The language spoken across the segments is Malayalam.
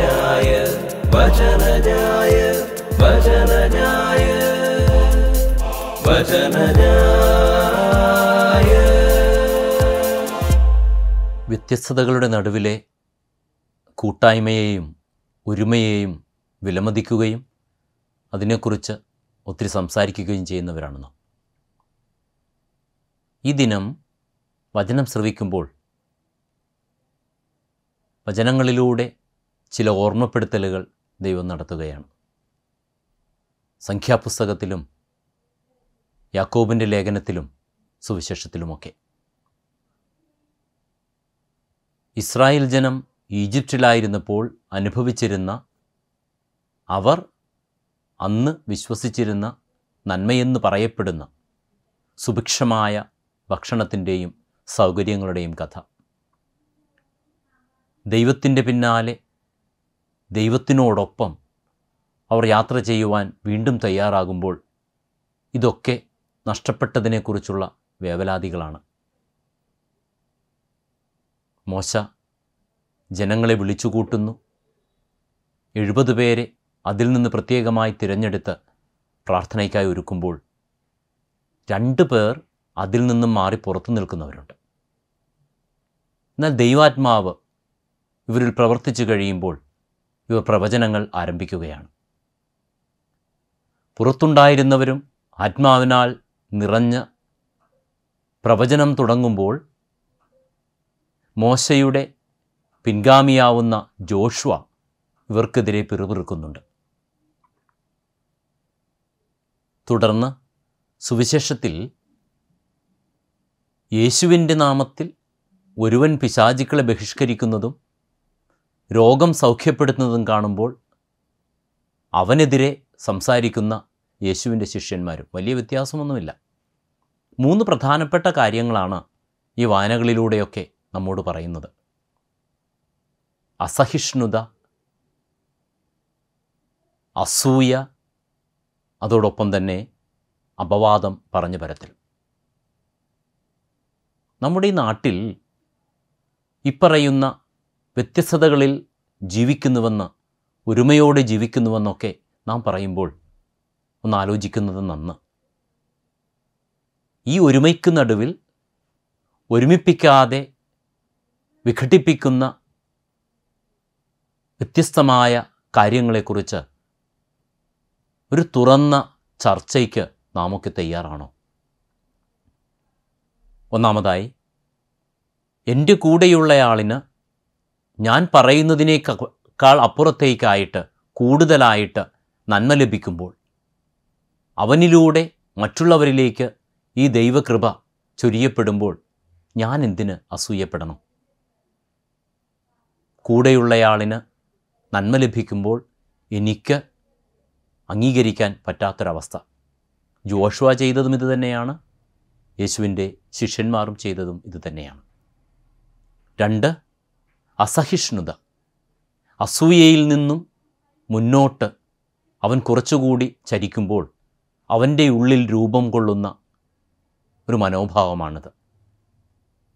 വചനജായ വചനജായ വചനജായ വചനജായ വ്യത്യസ്തതകളുടെ നടുവിലെ കൂട്ടായ്മയെയും ഒരുമയെയും വിലമതിക്കുകയും അതിനെക്കുറിച്ച് ഒത്തിരി സംസാരിക്കുകയും ചെയ്യുന്നവരാണ് നാം ഈ ദിനം വചനം ശ്രവിക്കുമ്പോൾ വചനങ്ങളിലൂടെ ചില ഓർമ്മപ്പെടുത്തലുകൾ ദൈവം നടത്തുകയാണ് സംഖ്യാപുസ്തകത്തിലും യാക്കോബിൻ്റെ ലേഖനത്തിലും സുവിശേഷത്തിലുമൊക്കെ ഇസ്രായേൽ ജനം ഈജിപ്തിലായിരുന്നപ്പോൾ അനുഭവിച്ചിരുന്ന അവർ അന്ന് വിശ്വസിച്ചിരുന്ന നന്മയെന്ന് പറയപ്പെടുന്ന സുഭിക്ഷമായ ഭക്ഷണത്തിൻ്റെയും സൗകര്യങ്ങളുടെയും കഥ ദൈവത്തിൻ്റെ പിന്നാലെ ദൈവത്തിനോടൊപ്പം അവർ യാത്ര ചെയ്യുവാൻ വീണ്ടും തയ്യാറാകുമ്പോൾ ഇതൊക്കെ നഷ്ടപ്പെട്ടതിനെക്കുറിച്ചുള്ള വേവലാതികളാണ് മോശ ജനങ്ങളെ വിളിച്ചുകൂട്ടുന്നു എഴുപത് പേരെ അതിൽ നിന്ന് പ്രത്യേകമായി തിരഞ്ഞെടുത്ത് പ്രാർത്ഥനയ്ക്കായി ഒരുക്കുമ്പോൾ രണ്ട് പേർ അതിൽ നിന്നും മാറി പുറത്തു നിൽക്കുന്നവരുണ്ട് എന്നാൽ ദൈവാത്മാവ് ഇവരിൽ പ്രവർത്തിച്ചു കഴിയുമ്പോൾ ഇവ പ്രവചനങ്ങൾ ആരംഭിക്കുകയാണ് പുറത്തുണ്ടായിരുന്നവരും ആത്മാവിനാൽ നിറഞ്ഞ പ്രവചനം തുടങ്ങുമ്പോൾ മോശയുടെ പിൻഗാമിയാവുന്ന ജോഷ്വ ഇവർക്കെതിരെ പിറുപിറുക്കുന്നുണ്ട് തുടർന്ന് സുവിശേഷത്തിൽ യേശുവിൻ്റെ നാമത്തിൽ ഒരുവൻ പിശാചിക്കളെ ബഹിഷ്കരിക്കുന്നതും രോഗം സൗഖ്യപ്പെടുത്തുന്നതും കാണുമ്പോൾ അവനെതിരെ സംസാരിക്കുന്ന യേശുവിൻ്റെ ശിഷ്യന്മാരും വലിയ വ്യത്യാസമൊന്നുമില്ല മൂന്ന് പ്രധാനപ്പെട്ട കാര്യങ്ങളാണ് ഈ വായനകളിലൂടെയൊക്കെ നമ്മോട് പറയുന്നത് അസഹിഷ്ണുത അസൂയ അതോടൊപ്പം തന്നെ അപവാദം പറഞ്ഞു പരത്തിൽ നമ്മുടെ ഈ നാട്ടിൽ ഇപ്പറയുന്ന വ്യത്യസ്തതകളിൽ ജീവിക്കുന്നുവെന്ന് ഒരുമയോടെ ജീവിക്കുന്നുവെന്നൊക്കെ നാം പറയുമ്പോൾ ഒന്ന് ആലോചിക്കുന്നത് നന്ന് ഈ ഒരുമയ്ക്ക് നടുവിൽ ഒരുമിപ്പിക്കാതെ വിഘടിപ്പിക്കുന്ന വ്യത്യസ്തമായ കാര്യങ്ങളെക്കുറിച്ച് ഒരു തുറന്ന ചർച്ചയ്ക്ക് നാമൊക്കെ തയ്യാറാണോ ഒന്നാമതായി എൻ്റെ കൂടെയുള്ളയാളിന് ഞാൻ പറയുന്നതിനേക്കാൾ അപ്പുറത്തേക്കായിട്ട് കൂടുതലായിട്ട് നന്മ ലഭിക്കുമ്പോൾ അവനിലൂടെ മറ്റുള്ളവരിലേക്ക് ഈ ദൈവകൃപ ചൊരിയപ്പെടുമ്പോൾ ഞാൻ എന്തിന് അസൂയപ്പെടണം കൂടെയുള്ളയാളിന് നന്മ ലഭിക്കുമ്പോൾ എനിക്ക് അംഗീകരിക്കാൻ പറ്റാത്തൊരവസ്ഥ ജോഷുവ ചെയ്തതും ഇത് തന്നെയാണ് യേശുവിൻ്റെ ശിഷ്യന്മാരും ചെയ്തതും ഇത് തന്നെയാണ് രണ്ട് അസഹിഷ്ണുത അസൂയയിൽ നിന്നും മുന്നോട്ട് അവൻ കുറച്ചുകൂടി ചരിക്കുമ്പോൾ അവൻ്റെ ഉള്ളിൽ രൂപം കൊള്ളുന്ന ഒരു മനോഭാവമാണിത്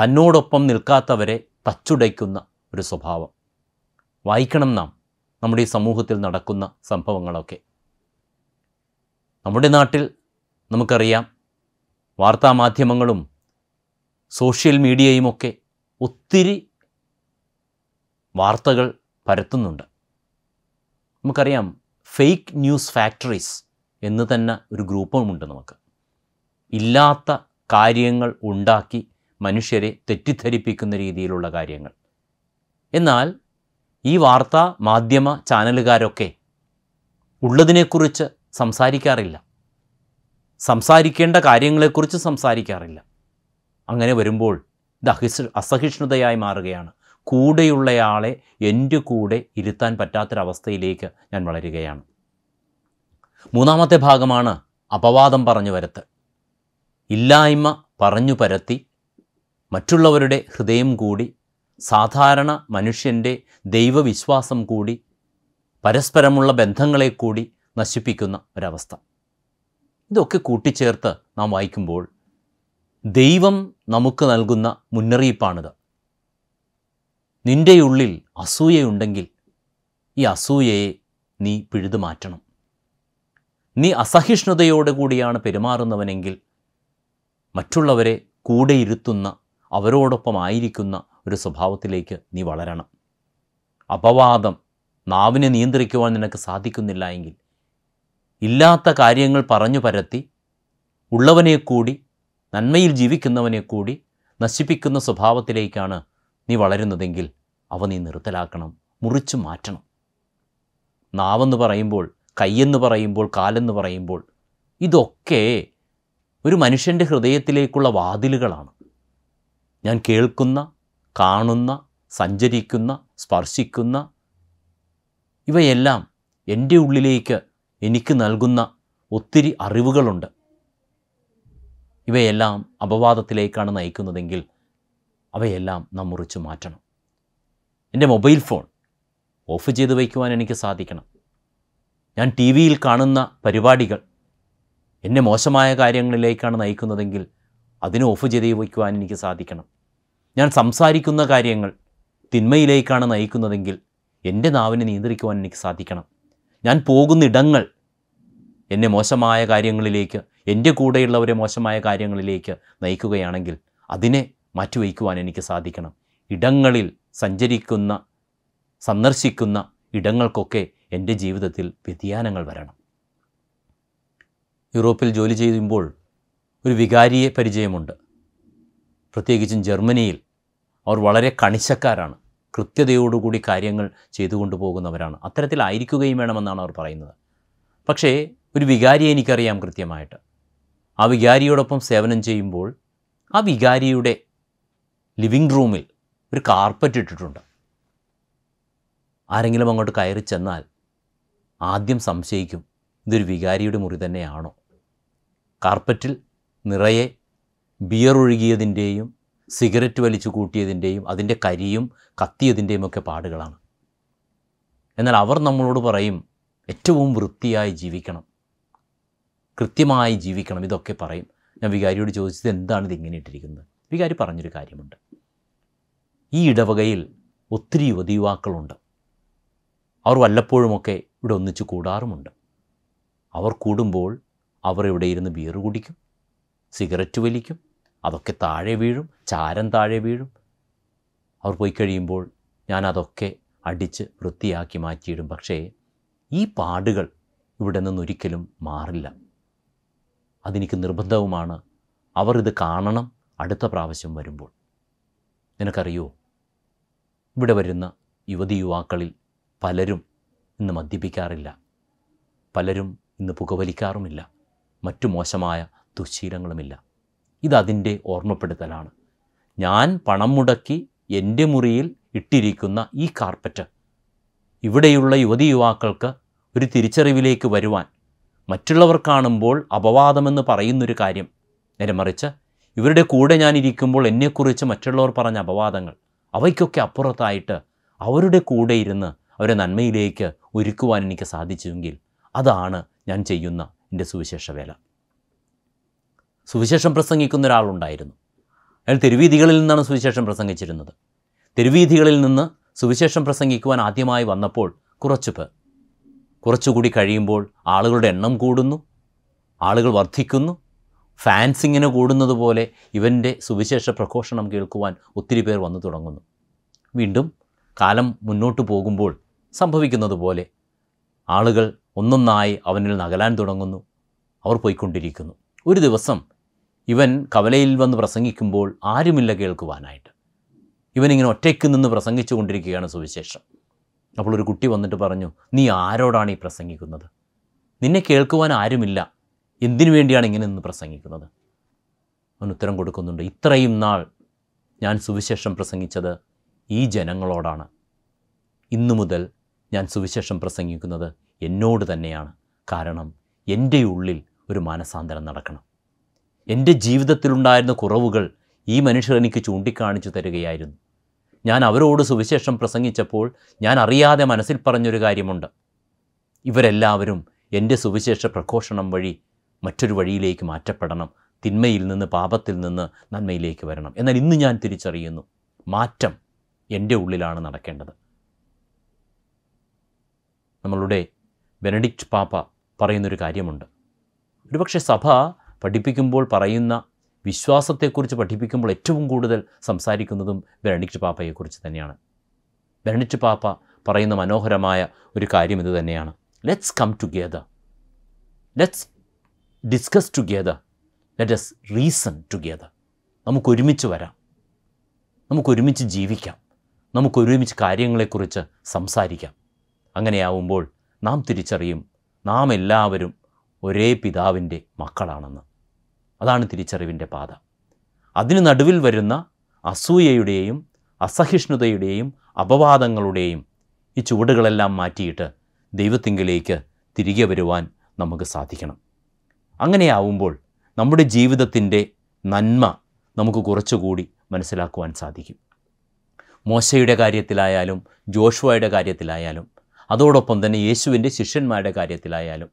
തന്നോടൊപ്പം നിൽക്കാത്തവരെ തച്ചുടയ്ക്കുന്ന ഒരു സ്വഭാവം വായിക്കണം നാം നമ്മുടെ ഈ സമൂഹത്തിൽ നടക്കുന്ന സംഭവങ്ങളൊക്കെ നമ്മുടെ നാട്ടിൽ നമുക്കറിയാം വാർത്താമാധ്യമങ്ങളും സോഷ്യൽ മീഡിയയുമൊക്കെ ഒത്തിരി വാർത്തകൾ പരത്തുന്നുണ്ട് നമുക്കറിയാം ഫേക്ക് ന്യൂസ് ഫാക്ടറീസ് എന്ന് തന്നെ ഒരു ഗ്രൂപ്പുമുണ്ട് നമുക്ക് ഇല്ലാത്ത കാര്യങ്ങൾ ഉണ്ടാക്കി മനുഷ്യരെ തെറ്റിദ്ധരിപ്പിക്കുന്ന രീതിയിലുള്ള കാര്യങ്ങൾ എന്നാൽ ഈ വാർത്താ മാധ്യമ ചാനലുകാരൊക്കെ ഉള്ളതിനെക്കുറിച്ച് സംസാരിക്കാറില്ല സംസാരിക്കേണ്ട കാര്യങ്ങളെക്കുറിച്ച് സംസാരിക്കാറില്ല അങ്ങനെ വരുമ്പോൾ ഇത് അഹിസ് അസഹിഷ്ണുതയായി മാറുകയാണ് കൂടെയുള്ളയാളെ എൻ്റെ കൂടെ ഇരുത്താൻ പറ്റാത്തൊരവസ്ഥയിലേക്ക് ഞാൻ വളരുകയാണ് മൂന്നാമത്തെ ഭാഗമാണ് അപവാദം പറഞ്ഞു വരത്ത് ഇല്ലായ്മ പറഞ്ഞു പരത്തി മറ്റുള്ളവരുടെ ഹൃദയം കൂടി സാധാരണ മനുഷ്യൻ്റെ ദൈവവിശ്വാസം കൂടി പരസ്പരമുള്ള ബന്ധങ്ങളെ കൂടി നശിപ്പിക്കുന്ന ഒരവസ്ഥ ഇതൊക്കെ കൂട്ടിച്ചേർത്ത് നാം വായിക്കുമ്പോൾ ദൈവം നമുക്ക് നൽകുന്ന മുന്നറിയിപ്പാണിത് ഉള്ളിൽ അസൂയയുണ്ടെങ്കിൽ ഈ അസൂയയെ നീ പിഴുതു മാറ്റണം നീ കൂടിയാണ് പെരുമാറുന്നവനെങ്കിൽ മറ്റുള്ളവരെ കൂടെ ഇരുത്തുന്ന അവരോടൊപ്പം ആയിരിക്കുന്ന ഒരു സ്വഭാവത്തിലേക്ക് നീ വളരണം അപവാദം നാവിനെ നിയന്ത്രിക്കുവാൻ നിനക്ക് സാധിക്കുന്നില്ല എങ്കിൽ ഇല്ലാത്ത കാര്യങ്ങൾ പറഞ്ഞു പരത്തി ഉള്ളവനെ കൂടി നന്മയിൽ ജീവിക്കുന്നവനെ കൂടി നശിപ്പിക്കുന്ന സ്വഭാവത്തിലേക്കാണ് നീ വളരുന്നതെങ്കിൽ അവ നീ നിർത്തലാക്കണം മുറിച്ചു മാറ്റണം നാവെന്ന് പറയുമ്പോൾ കയ്യെന്ന് പറയുമ്പോൾ കാലെന്ന് പറയുമ്പോൾ ഇതൊക്കെ ഒരു മനുഷ്യൻ്റെ ഹൃദയത്തിലേക്കുള്ള വാതിലുകളാണ് ഞാൻ കേൾക്കുന്ന കാണുന്ന സഞ്ചരിക്കുന്ന സ്പർശിക്കുന്ന ഇവയെല്ലാം എൻ്റെ ഉള്ളിലേക്ക് എനിക്ക് നൽകുന്ന ഒത്തിരി അറിവുകളുണ്ട് ഇവയെല്ലാം അപവാദത്തിലേക്കാണ് നയിക്കുന്നതെങ്കിൽ അവയെല്ലാം നാം മുറിച്ചു മാറ്റണം എൻ്റെ മൊബൈൽ ഫോൺ ഓഫ് ചെയ്ത് വയ്ക്കുവാൻ എനിക്ക് സാധിക്കണം ഞാൻ ടി വിയിൽ കാണുന്ന പരിപാടികൾ എന്നെ മോശമായ കാര്യങ്ങളിലേക്കാണ് നയിക്കുന്നതെങ്കിൽ അതിനെ ഓഫ് ചെയ്ത് വയ്ക്കുവാൻ എനിക്ക് സാധിക്കണം ഞാൻ സംസാരിക്കുന്ന കാര്യങ്ങൾ തിന്മയിലേക്കാണ് നയിക്കുന്നതെങ്കിൽ എൻ്റെ നാവിനെ നിയന്ത്രിക്കുവാൻ എനിക്ക് സാധിക്കണം ഞാൻ പോകുന്നിടങ്ങൾ എന്നെ മോശമായ കാര്യങ്ങളിലേക്ക് എൻ്റെ കൂടെയുള്ളവരെ മോശമായ കാര്യങ്ങളിലേക്ക് നയിക്കുകയാണെങ്കിൽ അതിനെ മാറ്റിവയ്ക്കുവാൻ എനിക്ക് സാധിക്കണം ഇടങ്ങളിൽ സഞ്ചരിക്കുന്ന സന്ദർശിക്കുന്ന ഇടങ്ങൾക്കൊക്കെ എൻ്റെ ജീവിതത്തിൽ വ്യതിയാനങ്ങൾ വരണം യൂറോപ്പിൽ ജോലി ചെയ്യുമ്പോൾ ഒരു വികാരിയെ പരിചയമുണ്ട് പ്രത്യേകിച്ചും ജർമ്മനിയിൽ അവർ വളരെ കണിശക്കാരാണ് കൃത്യതയോടുകൂടി കാര്യങ്ങൾ ചെയ്തുകൊണ്ടു പോകുന്നവരാണ് അത്തരത്തിലായിരിക്കുകയും വേണമെന്നാണ് അവർ പറയുന്നത് പക്ഷേ ഒരു വികാരിയെ എനിക്കറിയാം കൃത്യമായിട്ട് ആ വികാരിയോടൊപ്പം സേവനം ചെയ്യുമ്പോൾ ആ വികാരിയുടെ ലിവിങ് റൂമിൽ ഒരു കാർപ്പറ്റ് ഇട്ടിട്ടുണ്ട് ആരെങ്കിലും അങ്ങോട്ട് കയറി ചെന്നാൽ ആദ്യം സംശയിക്കും ഇതൊരു വികാരിയുടെ മുറി തന്നെയാണോ കാർപ്പറ്റിൽ നിറയെ ബിയർ ഒഴുകിയതിൻ്റെയും സിഗരറ്റ് വലിച്ചു കൂട്ടിയതിൻ്റെയും അതിൻ്റെ കരിയും കത്തിയതിൻ്റെയും ഒക്കെ പാടുകളാണ് എന്നാൽ അവർ നമ്മളോട് പറയും ഏറ്റവും വൃത്തിയായി ജീവിക്കണം കൃത്യമായി ജീവിക്കണം ഇതൊക്കെ പറയും ഞാൻ വികാരിയോട് ചോദിച്ചത് എന്താണ് ഇതിങ്ങനെ ഇട്ടിരിക്കുന്നത് വികാരി പറഞ്ഞൊരു കാര്യമുണ്ട് ഈ ഇടവകയിൽ ഒത്തിരി യുവതി യുവാക്കളുണ്ട് അവർ വല്ലപ്പോഴുമൊക്കെ ഇവിടെ ഒന്നിച്ച് കൂടാറുമുണ്ട് അവർ കൂടുമ്പോൾ അവർ ഇവിടെ ഇരുന്ന് ബീർ കുടിക്കും സിഗരറ്റ് വലിക്കും അതൊക്കെ താഴെ വീഴും ചാരം താഴെ വീഴും അവർ പോയി കഴിയുമ്പോൾ ഞാൻ അതൊക്കെ അടിച്ച് വൃത്തിയാക്കി മാറ്റിയിടും പക്ഷേ ഈ പാടുകൾ ഇവിടെ നിന്നൊരിക്കലും മാറില്ല അതെനിക്ക് നിർബന്ധവുമാണ് അവർ ഇത് കാണണം അടുത്ത പ്രാവശ്യം വരുമ്പോൾ നിനക്കറിയോ ഇവിടെ വരുന്ന യുവതി യുവാക്കളിൽ പലരും ഇന്ന് മദ്യപിക്കാറില്ല പലരും ഇന്ന് പുകവലിക്കാറുമില്ല മറ്റു മോശമായ ദുശ്ശീലങ്ങളുമില്ല ഇതതിൻ്റെ ഓർമ്മപ്പെടുത്തലാണ് ഞാൻ പണം മുടക്കി എൻ്റെ മുറിയിൽ ഇട്ടിരിക്കുന്ന ഈ കാർപ്പറ്റ് ഇവിടെയുള്ള യുവതി യുവാക്കൾക്ക് ഒരു തിരിച്ചറിവിലേക്ക് വരുവാൻ മറ്റുള്ളവർ കാണുമ്പോൾ അപവാദമെന്ന് പറയുന്നൊരു കാര്യം നേരെ മറിച്ച് ഇവരുടെ കൂടെ ഞാനിരിക്കുമ്പോൾ എന്നെക്കുറിച്ച് മറ്റുള്ളവർ പറഞ്ഞ അപവാദങ്ങൾ അവയ്ക്കൊക്കെ അപ്പുറത്തായിട്ട് അവരുടെ കൂടെ ഇരുന്ന് അവരെ നന്മയിലേക്ക് ഒരുക്കുവാൻ എനിക്ക് സാധിച്ചുവെങ്കിൽ അതാണ് ഞാൻ ചെയ്യുന്ന എൻ്റെ സുവിശേഷ വേല സുവിശേഷം പ്രസംഗിക്കുന്ന ഒരാളുണ്ടായിരുന്നു അയാൾ തെരുവീതികളിൽ നിന്നാണ് സുവിശേഷം പ്രസംഗിച്ചിരുന്നത് തെരുവീതികളിൽ നിന്ന് സുവിശേഷം പ്രസംഗിക്കുവാൻ ആദ്യമായി വന്നപ്പോൾ കുറച്ച് പേർ കുറച്ചുകൂടി കഴിയുമ്പോൾ ആളുകളുടെ എണ്ണം കൂടുന്നു ആളുകൾ വർദ്ധിക്കുന്നു ഫാൻസിങ്ങിന് കൂടുന്നത് പോലെ ഇവൻ്റെ സുവിശേഷ പ്രഘോഷണം കേൾക്കുവാൻ ഒത്തിരി പേർ വന്നു തുടങ്ങുന്നു വീണ്ടും കാലം മുന്നോട്ട് പോകുമ്പോൾ സംഭവിക്കുന്നത് പോലെ ആളുകൾ ഒന്നൊന്നായി അവനിൽ നകലാൻ തുടങ്ങുന്നു അവർ പോയിക്കൊണ്ടിരിക്കുന്നു ഒരു ദിവസം ഇവൻ കവലയിൽ വന്ന് പ്രസംഗിക്കുമ്പോൾ ആരുമില്ല കേൾക്കുവാനായിട്ട് ഇവനിങ്ങനെ ഒറ്റയ്ക്ക് നിന്ന് പ്രസംഗിച്ചു കൊണ്ടിരിക്കുകയാണ് സുവിശേഷം അപ്പോൾ ഒരു കുട്ടി വന്നിട്ട് പറഞ്ഞു നീ ആരോടാണ് ഈ പ്രസംഗിക്കുന്നത് നിന്നെ കേൾക്കുവാൻ ആരുമില്ല എന്തിനു വേണ്ടിയാണ് ഇങ്ങനെ നിന്ന് പ്രസംഗിക്കുന്നത് അവൻ ഉത്തരം കൊടുക്കുന്നുണ്ട് ഇത്രയും നാൾ ഞാൻ സുവിശേഷം പ്രസംഗിച്ചത് ഈ ജനങ്ങളോടാണ് ഇന്നു മുതൽ ഞാൻ സുവിശേഷം പ്രസംഗിക്കുന്നത് എന്നോട് തന്നെയാണ് കാരണം എൻ്റെ ഉള്ളിൽ ഒരു മാനസാന്തരം നടക്കണം എൻ്റെ ജീവിതത്തിലുണ്ടായിരുന്ന കുറവുകൾ ഈ മനുഷ്യർ എനിക്ക് ചൂണ്ടിക്കാണിച്ചു തരികയായിരുന്നു ഞാൻ അവരോട് സുവിശേഷം പ്രസംഗിച്ചപ്പോൾ ഞാൻ അറിയാതെ മനസ്സിൽ പറഞ്ഞൊരു കാര്യമുണ്ട് ഇവരെല്ലാവരും എൻ്റെ സുവിശേഷ പ്രഘോഷണം വഴി മറ്റൊരു വഴിയിലേക്ക് മാറ്റപ്പെടണം തിന്മയിൽ നിന്ന് പാപത്തിൽ നിന്ന് നന്മയിലേക്ക് വരണം എന്നാൽ ഇന്ന് ഞാൻ തിരിച്ചറിയുന്നു മാറ്റം എൻ്റെ ഉള്ളിലാണ് നടക്കേണ്ടത് നമ്മളുടെ ബെനഡിക്റ്റ് പാപ്പ പറയുന്നൊരു കാര്യമുണ്ട് ഒരുപക്ഷെ സഭ പഠിപ്പിക്കുമ്പോൾ പറയുന്ന വിശ്വാസത്തെക്കുറിച്ച് പഠിപ്പിക്കുമ്പോൾ ഏറ്റവും കൂടുതൽ സംസാരിക്കുന്നതും ബെനഡിക്റ്റ് പാപ്പയെക്കുറിച്ച് തന്നെയാണ് ബെനഡിക്റ്റ് പാപ്പ പറയുന്ന മനോഹരമായ ഒരു കാര്യം ഇത് തന്നെയാണ് let's come together let's discuss together let's reason together നമുക്കൊരുമിച്ച് വരാം നമുക്കൊരുമിച്ച് ജീവിക്കാം നമുക്കൊരുമിച്ച് കാര്യങ്ങളെക്കുറിച്ച് സംസാരിക്കാം അങ്ങനെയാവുമ്പോൾ നാം തിരിച്ചറിയും നാം എല്ലാവരും ഒരേ പിതാവിൻ്റെ മക്കളാണെന്ന് അതാണ് തിരിച്ചറിവിൻ്റെ പാത അതിന് നടുവിൽ വരുന്ന അസൂയയുടെയും അസഹിഷ്ണുതയുടെയും അപവാദങ്ങളുടെയും ഈ ചുവടുകളെല്ലാം മാറ്റിയിട്ട് ദൈവത്തിങ്കിലേക്ക് തിരികെ വരുവാൻ നമുക്ക് സാധിക്കണം അങ്ങനെയാവുമ്പോൾ നമ്മുടെ ജീവിതത്തിൻ്റെ നന്മ നമുക്ക് കുറച്ചുകൂടി മനസ്സിലാക്കുവാൻ സാധിക്കും മോശയുടെ കാര്യത്തിലായാലും ജോഷുവയുടെ കാര്യത്തിലായാലും അതോടൊപ്പം തന്നെ യേശുവിൻ്റെ ശിഷ്യന്മാരുടെ കാര്യത്തിലായാലും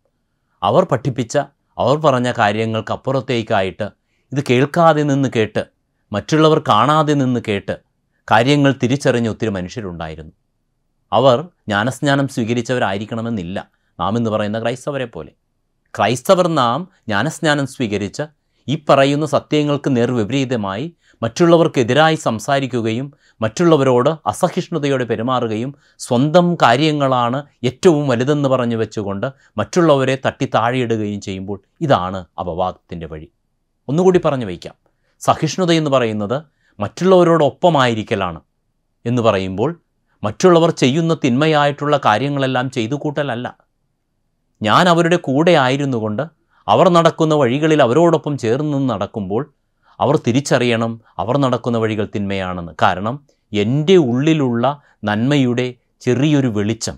അവർ പഠിപ്പിച്ച അവർ പറഞ്ഞ കാര്യങ്ങൾക്കപ്പുറത്തേക്കായിട്ട് ഇത് കേൾക്കാതെ നിന്ന് കേട്ട് മറ്റുള്ളവർ കാണാതെ നിന്ന് കേട്ട് കാര്യങ്ങൾ തിരിച്ചറിഞ്ഞ ഒത്തിരി മനുഷ്യരുണ്ടായിരുന്നു അവർ ജ്ഞാനസ്നാനം സ്വീകരിച്ചവരായിരിക്കണമെന്നില്ല നാം എന്ന് പറയുന്ന ക്രൈസ്തവരെ പോലെ ക്രൈസ്തവർ നാം ജ്ഞാനസ്നാനം സ്വീകരിച്ച് ഈ പറയുന്ന സത്യങ്ങൾക്ക് നേർവിപരീതമായി മറ്റുള്ളവർക്കെതിരായി സംസാരിക്കുകയും മറ്റുള്ളവരോട് അസഹിഷ്ണുതയോടെ പെരുമാറുകയും സ്വന്തം കാര്യങ്ങളാണ് ഏറ്റവും വലുതെന്ന് പറഞ്ഞു വെച്ചുകൊണ്ട് മറ്റുള്ളവരെ തട്ടി താഴെയിടുകയും ചെയ്യുമ്പോൾ ഇതാണ് അപവാദത്തിൻ്റെ വഴി ഒന്നുകൂടി പറഞ്ഞു വയ്ക്കാം സഹിഷ്ണുത എന്ന് പറയുന്നത് മറ്റുള്ളവരോടൊപ്പമായിരിക്കലാണ് എന്ന് പറയുമ്പോൾ മറ്റുള്ളവർ ചെയ്യുന്ന തിന്മയായിട്ടുള്ള കാര്യങ്ങളെല്ലാം ചെയ്തു കൂട്ടലല്ല ഞാൻ അവരുടെ കൂടെ ആയിരുന്നു കൊണ്ട് അവർ നടക്കുന്ന വഴികളിൽ അവരോടൊപ്പം ചേർന്ന് നടക്കുമ്പോൾ അവർ തിരിച്ചറിയണം അവർ നടക്കുന്ന വഴികൾ തിന്മയാണെന്ന് കാരണം എൻ്റെ ഉള്ളിലുള്ള നന്മയുടെ ചെറിയൊരു വെളിച്ചം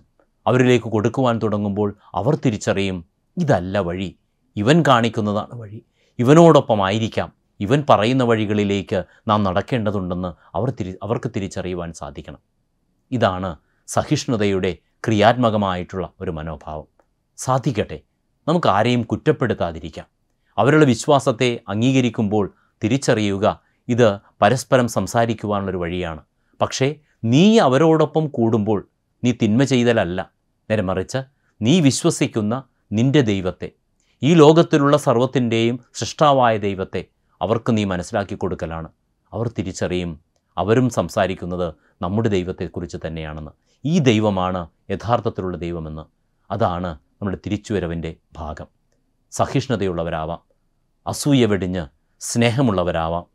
അവരിലേക്ക് കൊടുക്കുവാൻ തുടങ്ങുമ്പോൾ അവർ തിരിച്ചറിയും ഇതല്ല വഴി ഇവൻ കാണിക്കുന്നതാണ് വഴി ഇവനോടൊപ്പം ആയിരിക്കാം ഇവൻ പറയുന്ന വഴികളിലേക്ക് നാം നടക്കേണ്ടതുണ്ടെന്ന് അവർ തിരി അവർക്ക് തിരിച്ചറിയുവാൻ സാധിക്കണം ഇതാണ് സഹിഷ്ണുതയുടെ ക്രിയാത്മകമായിട്ടുള്ള ഒരു മനോഭാവം സാധിക്കട്ടെ നമുക്ക് ആരെയും കുറ്റപ്പെടുത്താതിരിക്കാം അവരുടെ വിശ്വാസത്തെ അംഗീകരിക്കുമ്പോൾ തിരിച്ചറിയുക ഇത് പരസ്പരം സംസാരിക്കുവാനുള്ളൊരു വഴിയാണ് പക്ഷേ നീ അവരോടൊപ്പം കൂടുമ്പോൾ നീ തിന്മ ചെയ്തലല്ല നേരെ മറിച്ച് നീ വിശ്വസിക്കുന്ന നിൻ്റെ ദൈവത്തെ ഈ ലോകത്തിലുള്ള സർവത്തിൻ്റെയും സൃഷ്ടാവായ ദൈവത്തെ അവർക്ക് നീ മനസ്സിലാക്കി കൊടുക്കലാണ് അവർ തിരിച്ചറിയും അവരും സംസാരിക്കുന്നത് നമ്മുടെ ദൈവത്തെക്കുറിച്ച് തന്നെയാണെന്ന് ഈ ദൈവമാണ് യഥാർത്ഥത്തിലുള്ള ദൈവമെന്ന് അതാണ് നമ്മുടെ തിരിച്ചുവരവിൻ്റെ ഭാഗം സഹിഷ്ണുതയുള്ളവരാവാം അസൂയ വെടിഞ്ഞ് സ്നേഹമുള്ളവരാവാം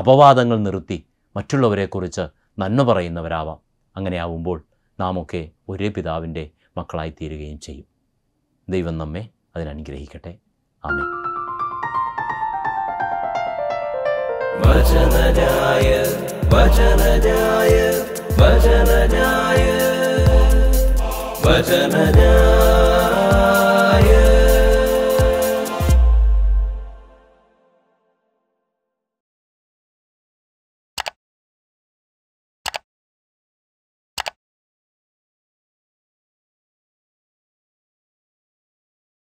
അപവാദങ്ങൾ നിർത്തി മറ്റുള്ളവരെക്കുറിച്ച് നന്മ പറയുന്നവരാവാം അങ്ങനെയാവുമ്പോൾ നാം ഒക്കെ ഒരേ പിതാവിൻ്റെ മക്കളായി തീരുകയും ചെയ്യും ദൈവം നമ്മെ അതിനനുഗ്രഹിക്കട്ടെ ആമേ വചനജായ വചനജായ വചനജായ വചനജായ